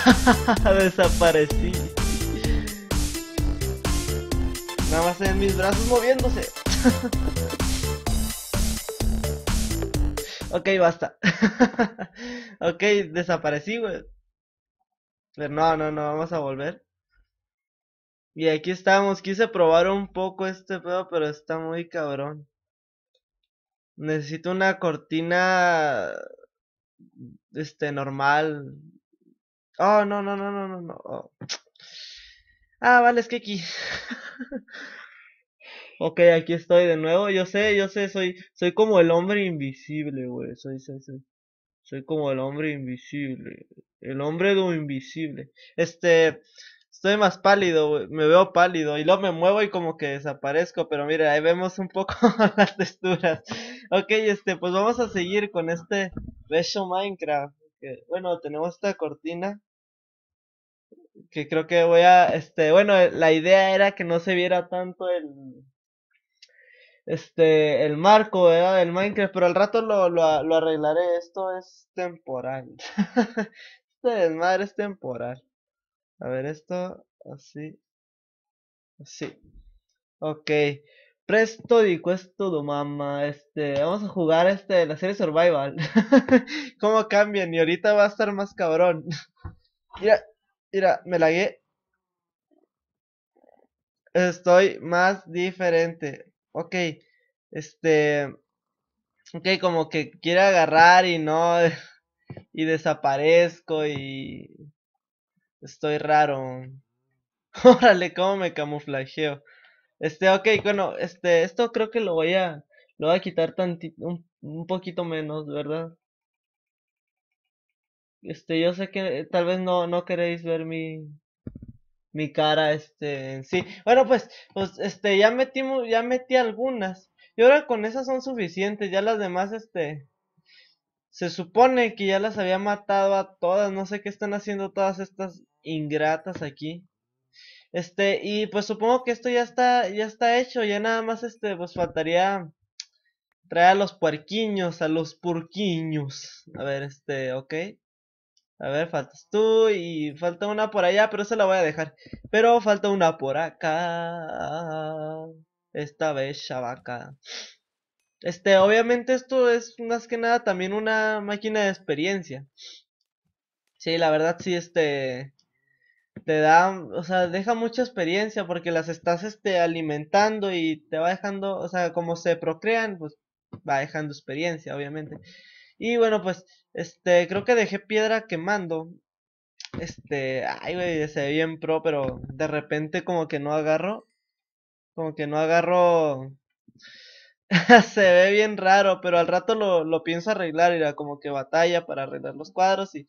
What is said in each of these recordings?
Desaparecí. Nada más en mis brazos moviéndose. ok, basta. ok, desaparecí, güey. Pero no, no, no, vamos a volver. Y aquí estamos, quise probar un poco este pedo, pero está muy cabrón. Necesito una cortina este normal Oh, no, no, no, no, no, no. Oh. Ah, vale, es que aquí. ok, aquí estoy de nuevo. Yo sé, yo sé, soy, soy como el hombre invisible, güey. Soy, soy, soy. Soy como el hombre invisible. El hombre de un invisible. Este. Estoy más pálido, güey. me veo pálido y luego me muevo y como que desaparezco, pero mira, ahí vemos un poco las texturas. Ok, este, pues vamos a seguir con este beso Minecraft. Bueno, tenemos esta cortina que creo que voy a, este, bueno, la idea era que no se viera tanto el, este, el marco, ¿verdad? Del Minecraft, pero al rato lo, lo, arreglaré, esto es temporal. este desmadre es temporal. A ver, esto, así, así. Ok, presto y cuesto mamá, este, vamos a jugar este, la serie Survival. ¿Cómo cambian? Y ahorita va a estar más cabrón. Mira, Mira, me lagué. Estoy más diferente. Ok. Este. Ok, como que quiere agarrar y no. Y desaparezco y. Estoy raro. Órale, cómo me camuflajeo. Este, ok, bueno, este, esto creo que lo voy a. Lo voy a quitar un poquito menos, ¿verdad? Este, yo sé que eh, tal vez no, no queréis ver mi, mi cara, este, en sí. Bueno, pues, pues, este, ya metí, ya metí algunas. Y ahora con esas son suficientes, ya las demás, este, se supone que ya las había matado a todas. No sé qué están haciendo todas estas ingratas aquí. Este, y pues supongo que esto ya está, ya está hecho. Ya nada más, este, pues faltaría traer a los puerquiños, a los purquiños. A ver, este, ok. A ver, faltas tú y falta una por allá, pero esa la voy a dejar. Pero falta una por acá. Esta vez chavaca. Este, obviamente esto es más que nada también una máquina de experiencia. Sí, la verdad sí, este... Te da, o sea, deja mucha experiencia porque las estás, este, alimentando y te va dejando, o sea, como se procrean, pues va dejando experiencia, obviamente. Y bueno, pues, este, creo que dejé piedra quemando. Este, ay, güey, se ve bien pro, pero de repente como que no agarro. Como que no agarro. se ve bien raro, pero al rato lo, lo pienso arreglar. Era como que batalla para arreglar los cuadros y,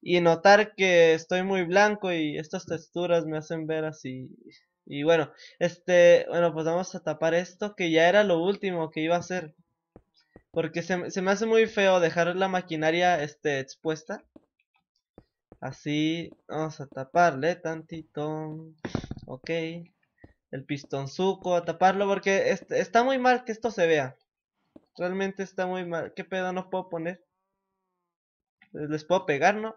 y notar que estoy muy blanco y estas texturas me hacen ver así. Y bueno, este, bueno, pues vamos a tapar esto que ya era lo último que iba a hacer. Porque se, me hace muy feo dejar la maquinaria este, expuesta. Así, vamos a taparle tantito. Ok. El pistonzuco, a taparlo porque está muy mal que esto se vea. Realmente está muy mal. ¿Qué pedo no puedo poner? Eh, les puedo pegar, ¿no?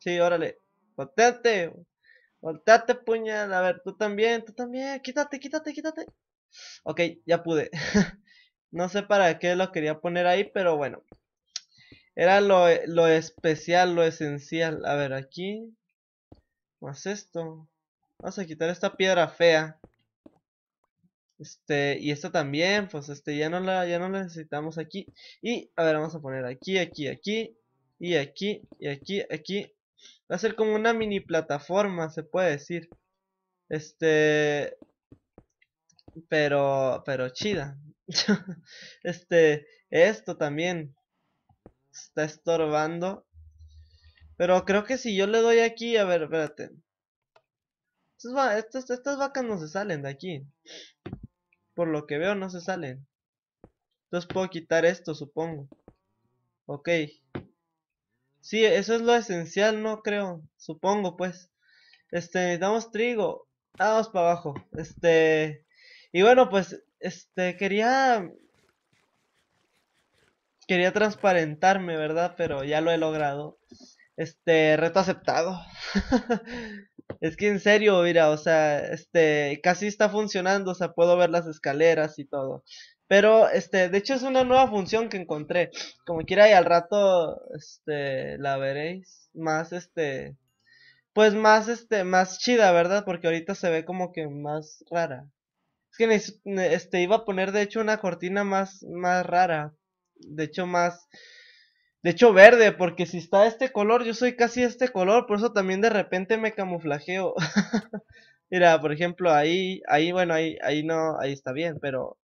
Sí, órale. Volteate. Volteate, puñal. A ver, tú también, tú también. Quítate, quítate, quítate. Ok, ya pude. No sé para qué lo quería poner ahí, pero bueno. Era lo, especial, lo esencial. A ver, aquí. Más esto. Vamos a quitar esta piedra fea. Este, y esto también, pues este, ya no la, ya no la necesitamos aquí. Y, a ver, vamos a poner aquí, aquí, aquí, y aquí, y aquí, aquí. Va a ser como una mini plataforma, se puede decir. Este, pero, pero chida, este, esto también está estorbando. Pero creo que si yo le doy aquí, a ver, espérate. Estas, vacas no se salen de aquí. Por lo que veo, no se salen. Entonces puedo quitar esto, supongo. Ok. Sí, eso es lo esencial, no creo. Supongo, pues. Este, necesitamos trigo. Vamos para abajo. Este. Y bueno, pues este, quería... Quería transparentarme, ¿verdad? Pero ya lo he logrado. Este, reto aceptado. es que en serio, mira, o sea, este, casi está funcionando, o sea, puedo ver las escaleras y todo. Pero, este, de hecho es una nueva función que encontré. Como quiera y al rato, este, la veréis más, este, pues más, este, más chida, ¿verdad? Porque ahorita se ve como que más rara que este, iba a poner de hecho una cortina más, más rara. De hecho, más. De hecho, verde, porque si está este color, yo soy casi este color, por eso también de repente me camuflajeo. Mira, por ejemplo, ahí, ahí, bueno, ahí, ahí no, ahí está bien, pero.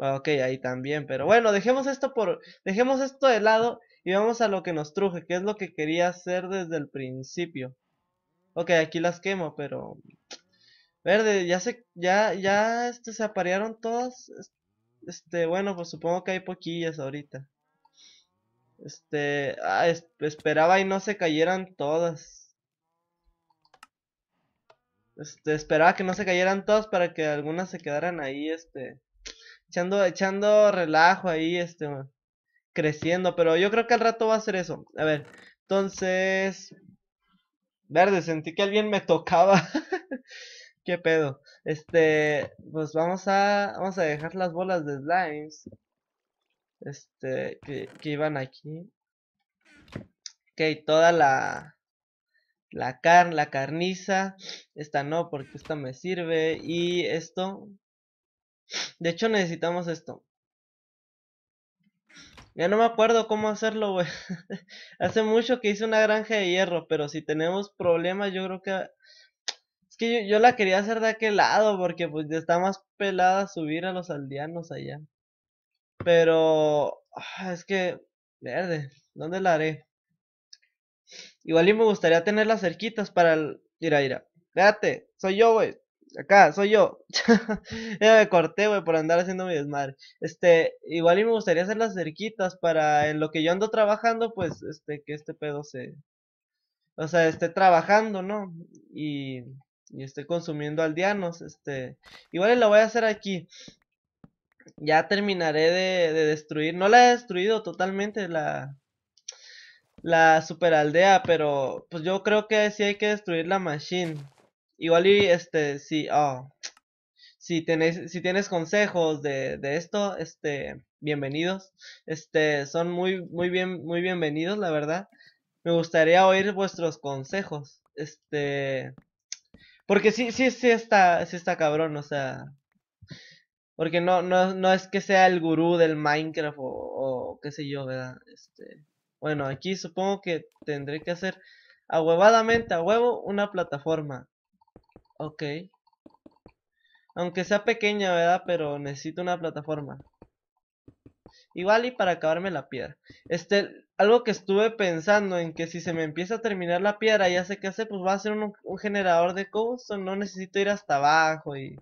Ah, ok, ahí también, pero bueno, dejemos esto por. Dejemos esto de lado y vamos a lo que nos truje, que es lo que quería hacer desde el principio. Ok, aquí las quemo, pero. Verde, ya se, ya, ya, este, se aparearon todos? Este, bueno, pues supongo que hay poquillas ahorita. Este, ah, esperaba y no se cayeran todas. Este, esperaba que no se cayeran todas para que algunas se quedaran ahí, este, echando, echando relajo ahí, este, creciendo. Pero yo creo que al rato va a ser eso. A ver, entonces, verde, sentí que alguien me tocaba. ¿Qué pedo? Este, pues vamos a, vamos a dejar las bolas de slimes. Este, que, que iban aquí. Ok, toda la, la carne, la carniza. Esta no, porque esta me sirve. Y esto. De hecho, necesitamos esto. Ya no me acuerdo cómo hacerlo, güey. Hace mucho que hice una granja de hierro, pero si tenemos problemas, yo creo que yo, la quería hacer de aquel lado porque pues está más pelada subir a los aldeanos allá. Pero ah, es que, verde, ¿dónde la haré? Igual y me gustaría tener las cerquitas para el... Mira, mira, soy yo, güey. Acá, soy yo. ya me corté, güey, por andar haciendo mi desmadre. Este, igual y me gustaría hacer las cerquitas para en lo que yo ando trabajando, pues, este, que este pedo se... O sea, esté trabajando, ¿no? Y y estoy consumiendo aldeanos. Este, igual lo voy a hacer aquí. Ya terminaré de, destruir. No la he destruido totalmente la, la super aldea, pero pues yo creo que sí hay que destruir la machine. Igual y este, si, oh, si tenéis, si tienes consejos de, de esto, este, bienvenidos. Este, son muy, muy bien, muy bienvenidos, la verdad. Me gustaría oír vuestros consejos. Este, porque sí, sí, sí está, está cabrón, o sea. Porque no, no, es que sea el gurú del Minecraft o, qué sé yo, ¿verdad? Este, bueno, aquí supongo que tendré que hacer huevadamente a huevo, una plataforma. Ok. Aunque sea pequeña, ¿verdad? Pero necesito una plataforma. Igual y para acabarme la piedra. Este, algo que estuve pensando en que si se me empieza a terminar la piedra, ya sé qué hacer, pues va a ser un, generador de cobblestone, no necesito ir hasta abajo y,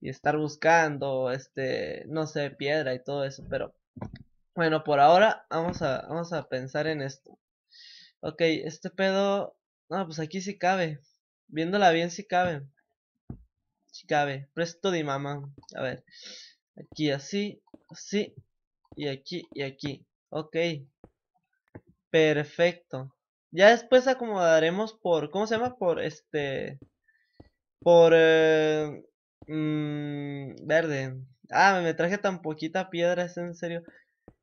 estar buscando, este, no sé, piedra y todo eso, pero bueno, por ahora vamos a, vamos a pensar en esto. Ok, este pedo, no, pues aquí sí cabe, viéndola bien sí cabe, sí cabe, presto de mamá, a ver, aquí así, así, y aquí, y aquí, ok, Perfecto. Ya después acomodaremos por, ¿cómo se llama? Por este, por eh, mm, verde. Ah, me traje tan poquita piedra, es en serio.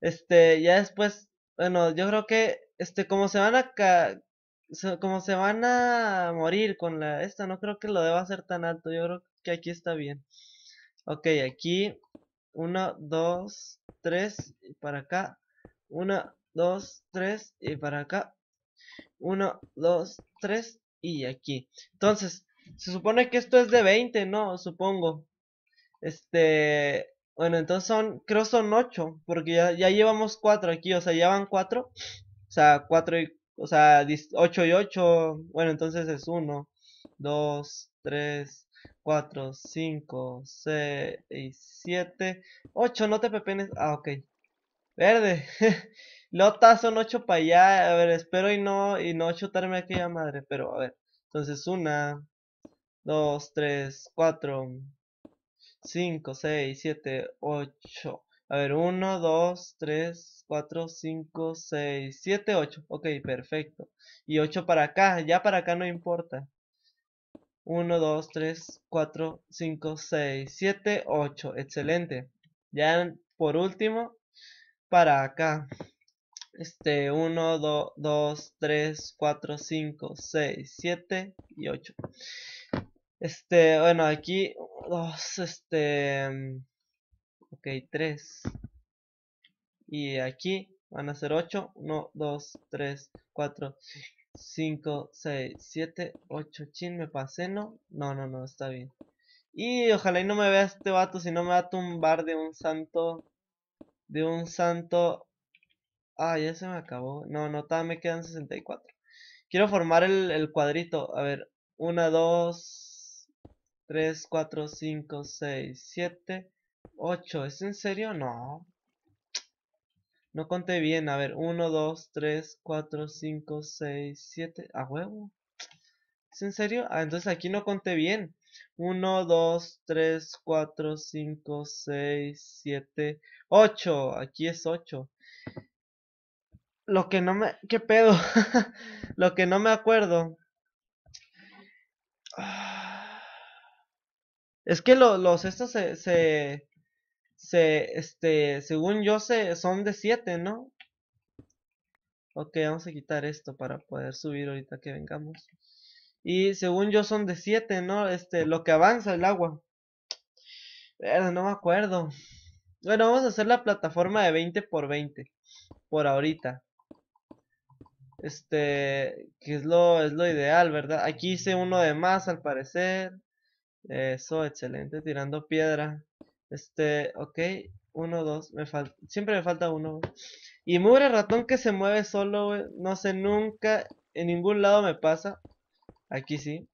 Este, ya después, bueno, yo creo que, este, como se van a, ca como se van a morir con la esta, no creo que lo deba hacer tan alto. Yo creo que aquí está bien. Ok, aquí. Uno, dos, tres. Y para acá. Una, 2, 3 y para acá. 1, 2, 3 y aquí. Entonces, se supone que esto es de 20, ¿no? Supongo. Este, bueno, entonces son, creo son 8, porque ya, llevamos 4 aquí, o sea, ya van 4. O sea, 4 y, o sea, 8 y 8, bueno, entonces es 1, 2, 3, 4, 5, 6, y 7, 8, no te pepenes, ah, ok. Verde. Lota, son 8 para allá. A ver, espero y no chutarme aquella madre. Pero, a ver. Entonces, 1, 2, 3, 4, 5, 6, 7, 8. A ver, 1, 2, 3, 4, 5, 6, 7, 8. Ok, perfecto. Y 8 para acá. Ya para acá no importa. 1, 2, 3, 4, 5, 6, 7, 8. Excelente. Ya por último, para acá este 1, 2, 3, 4, 5, 6, 7 y 8. Este, bueno, aquí 2, este, mm, ok, 3. Y aquí van a ser 8, 1, 2, 3, 4, 5, 6, 7, 8. Chin, me pasé, ¿no? No, no, no, está bien. Y ojalá y no me vea este vato, si no me va a tumbar de un santo, de un santo Ah, ya se me acabó. No, no, me quedan 64. Quiero formar el, el cuadrito. A ver, 1, 2, 3, 4, 5, 6, 7, 8. ¿Es en serio? No. No conté bien. A ver, 1, 2, 3, 4, 5, 6, 7. A huevo. ¿Es en serio? Ah, entonces aquí no conté bien. 1, 2, 3, 4, 5, 6, 7, 8. Aquí es 8 lo que no me... ¿Qué pedo? lo que no me acuerdo. Es que los estos se, se, este, según yo sé. son de 7, ¿no? Ok, vamos a quitar esto para poder subir ahorita que vengamos. Y según yo son de 7, ¿no? Este, lo que avanza el agua. no me acuerdo. Bueno, vamos a hacer la plataforma de 20 por 20. Por ahorita. Este, que es lo, es lo ideal, ¿verdad? Aquí hice uno de más al parecer. Eso, excelente, tirando piedra. Este, ok, uno, dos, me falta, siempre me falta uno. Y mugre ratón que se mueve solo, wey. no sé, nunca, en ningún lado me pasa. Aquí sí.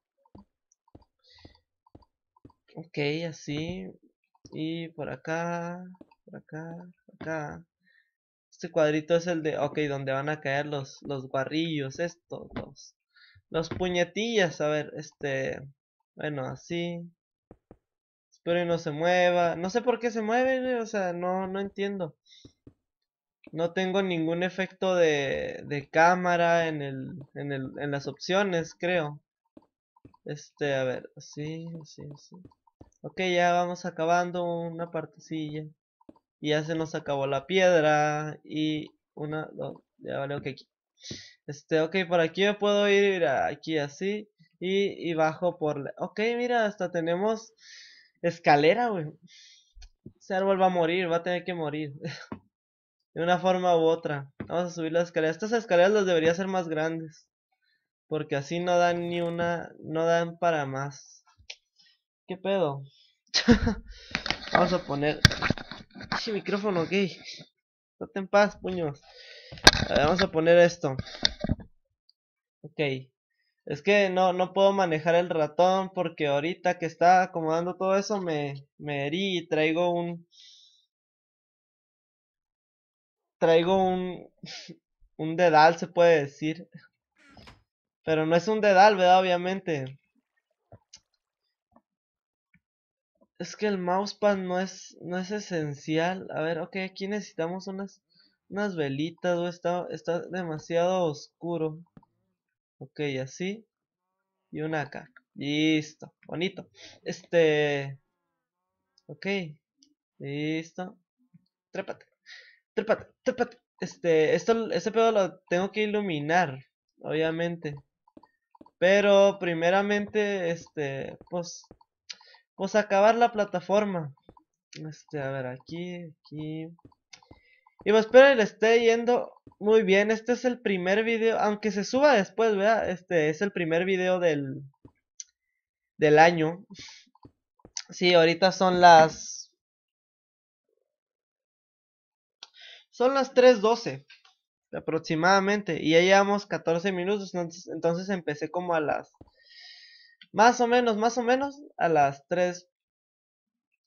Ok, así. Y por acá, por acá, por acá este cuadrito es el de, ok, donde van a caer los, los guarrillos, estos, los, los puñetillas, a ver, este, bueno, así, espero y no se mueva, no sé por qué se mueve, o sea, no, no entiendo, no tengo ningún efecto de, de cámara en, el, en, el, en las opciones, creo, este, a ver, así, así, así, ok, ya vamos acabando una partecilla. Y ya se nos acabó la piedra. Y una, dos, ya vale, ok. Este, ok, por aquí me puedo ir aquí así. Y, y bajo por... La... Ok, mira, hasta tenemos escalera, güey. Ese árbol va a morir, va a tener que morir. de una forma u otra. Vamos a subir las escaleras. Estas escaleras las debería ser más grandes. Porque así no dan ni una... No dan para más. ¿Qué pedo? Vamos a poner ¡Sí micrófono ok! ¡Date en paz, puños. vamos a poner esto. Ok. Es que no, no puedo manejar el ratón porque ahorita que está acomodando todo eso me, me herí y traigo un... Traigo un... Un dedal se puede decir. Pero no es un dedal, ¿verdad? Obviamente. Es que el mousepad no es, no es esencial. A ver, ok, aquí necesitamos unas, unas velitas, o está, está demasiado oscuro. Ok, así. Y una acá. Listo, bonito. Este... Ok. Listo. Trépate. Trépate, trépate. Este, esto, este pedo lo tengo que iluminar, obviamente. Pero primeramente, este, pues pues acabar la plataforma. Este, a ver, aquí, aquí. Y pues espero que le esté yendo muy bien. Este es el primer video, aunque se suba después, ¿verdad? Este es el primer video del, del año. Sí, ahorita son las... Son las 3.12 aproximadamente. Y ya llevamos 14 minutos, entonces, entonces empecé como a las más o menos, más o menos a las 3,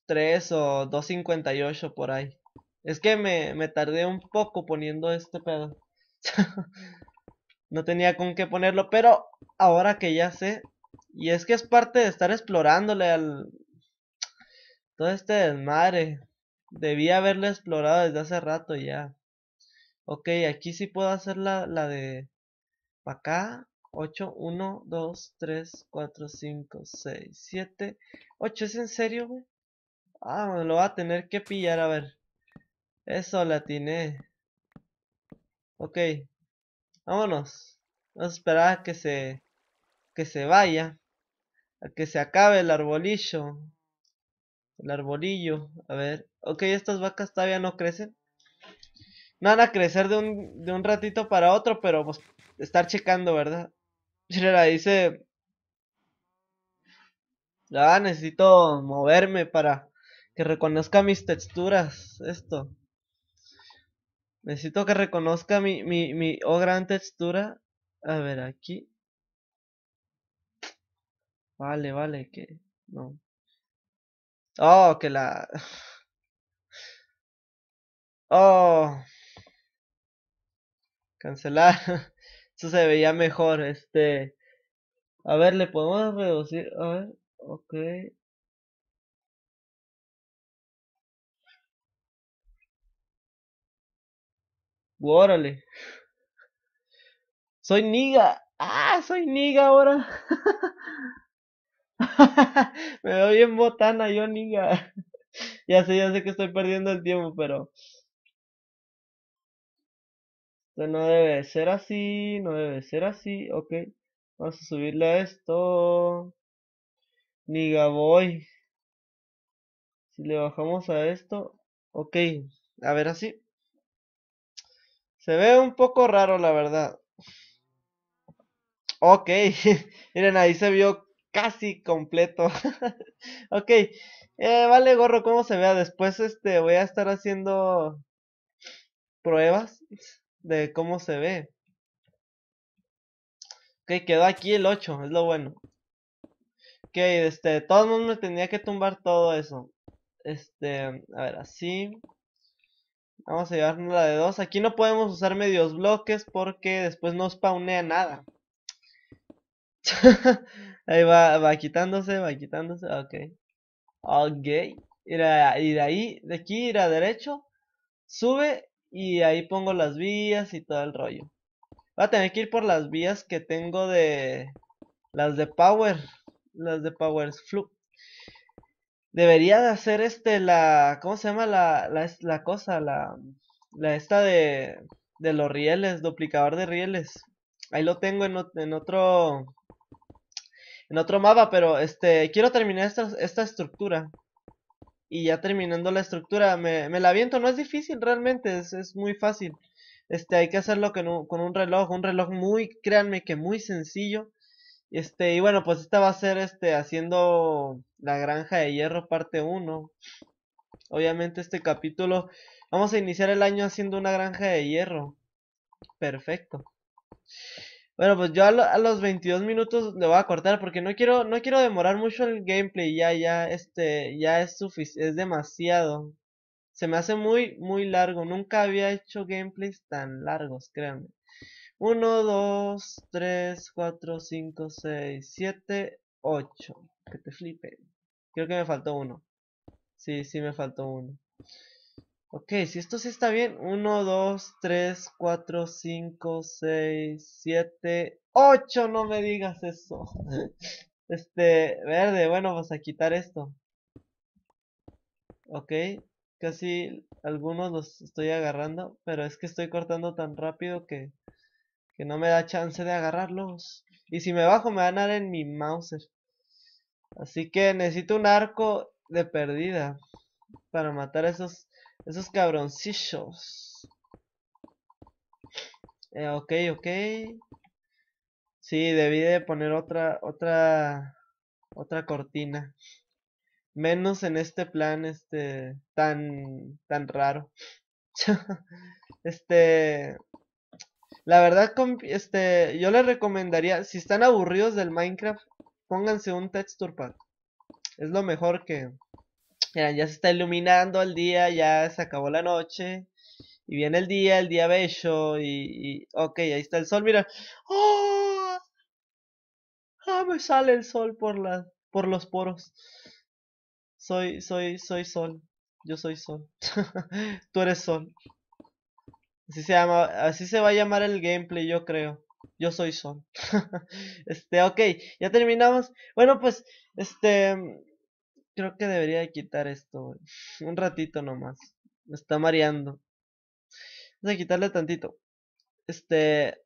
3 o 2.58 por ahí. Es que me, me tardé un poco poniendo este pedo. no tenía con qué ponerlo, pero ahora que ya sé, y es que es parte de estar explorándole al... Todo este desmadre. Debía haberle explorado desde hace rato ya. Ok, aquí sí puedo hacer la, la de... Para acá. 8, 1, 2, 3, 4, 5, 6, 7, 8. ¿Es en serio, güey? Ah, me lo va a tener que pillar, a ver. Eso, la atiné. Ok. Vámonos. Vamos a esperar a que se... Que se vaya. A que se acabe el arbolillo. El arbolillo. A ver. Ok, estas vacas todavía no crecen. No van a crecer de un, de un ratito para otro, pero pues estar checando, ¿verdad? la dice, ya ah, necesito moverme para que reconozca mis texturas, esto. Necesito que reconozca mi, mi, mi oh, gran textura. A ver, aquí. Vale, vale, que no. Oh, que la... Oh. Cancelar. se veía mejor, este. A ver, le podemos reducir. A ver, ok. Órale. Soy niga. Ah, soy niga ahora. Me doy en botana yo niga. ya sé, ya sé que estoy perdiendo el tiempo, pero no debe ser así, no debe ser así, ok. Vamos a subirle a esto. Niga voy. Si le bajamos a esto, ok. A ver así. Se ve un poco raro, la verdad. Ok, miren, ahí se vio casi completo. ok, eh, vale gorro como se vea. Después este, voy a estar haciendo pruebas de cómo se ve. que quedó aquí el 8, es lo bueno. Ok, este, todo todos modos me tenía que tumbar todo eso. Este, a ver, así. Vamos a llevarnos la de 2. Aquí no podemos usar medios bloques porque después no spawnea nada. Ahí va, va quitándose, va quitándose, ok. Ok. Ir, de ahí, de aquí ir a derecho. Sube y ahí pongo las vías y todo el rollo. Va a tener que ir por las vías que tengo de... Las de Power. Las de Power Flu. Debería de hacer este la... ¿Cómo se llama la, cosa? La, la esta de, de los rieles, duplicador de rieles. Ahí lo tengo en, en otro... En otro mapa, pero este... Quiero terminar esta, esta estructura y ya terminando la estructura me, me la aviento. No es difícil realmente, es, muy fácil. Este, hay que hacerlo con un, con un reloj, un reloj muy, créanme que muy sencillo. Este, y bueno, pues esta va a ser este, haciendo la granja de hierro parte 1. Obviamente este capítulo, vamos a iniciar el año haciendo una granja de hierro. Perfecto. Bueno, pues yo a, a, los 22 minutos le voy a cortar porque no quiero no quiero demorar mucho el gameplay, ya ya este ya es es demasiado. Se me hace muy muy largo, nunca había hecho gameplays tan largos, créanme. Uno, dos, tres, cuatro, cinco, seis, siete, ocho. Que te flipe. Creo que me faltó uno. Sí, sí me faltó uno. Ok, si esto sí está bien. 1, 2, 3, 4, 5, 6, 7, 8. No me digas eso. Este, verde. Bueno, vamos a quitar esto. Ok, casi algunos los estoy agarrando. Pero es que estoy cortando tan rápido que, no me da chance de agarrarlos. Y si me bajo me van a dar en mi mauser. Así que necesito un arco de perdida para matar a esos esos cabroncillos. Eh, ok, ok. Sí, debí de poner otra, otra, otra cortina. Menos en este plan, este, tan, tan raro. este, la verdad, este, yo les recomendaría, si están aburridos del Minecraft, pónganse un texture pack. Es lo mejor que, ya se está iluminando el día, ya se acabó la noche. Y viene el día, el día bello. Y, ok, ahí está el sol, mira. ¡Oh! ¡Ah, me sale el sol por, la, por los poros! Soy, soy, soy sol. Yo soy sol. Tú eres sol. Así se llama, así se va a llamar el gameplay, yo creo. Yo soy sol. este, ok, ya terminamos. Bueno, pues, este, Creo que debería quitar esto, Un ratito nomás. Me está mareando. Vamos a quitarle tantito. Este...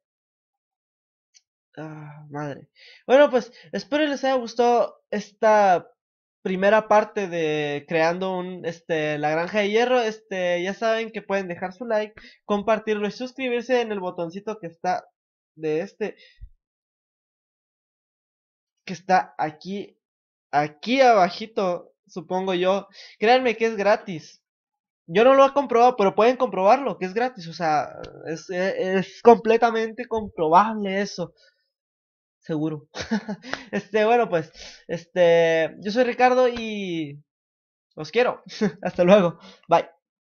Ah, madre. Bueno, pues espero les haya gustado esta primera parte de creando un este la granja de hierro este ya saben que pueden dejar su like compartirlo y suscribirse en el botoncito que está de este que está aquí aquí abajito, supongo yo. Créanme que es gratis. Yo no lo he comprobado, pero pueden comprobarlo, que es gratis. O sea, es, e, es completamente comprobable eso. Seguro. este, bueno, pues, este, yo soy Ricardo y los quiero. Hasta luego. Bye.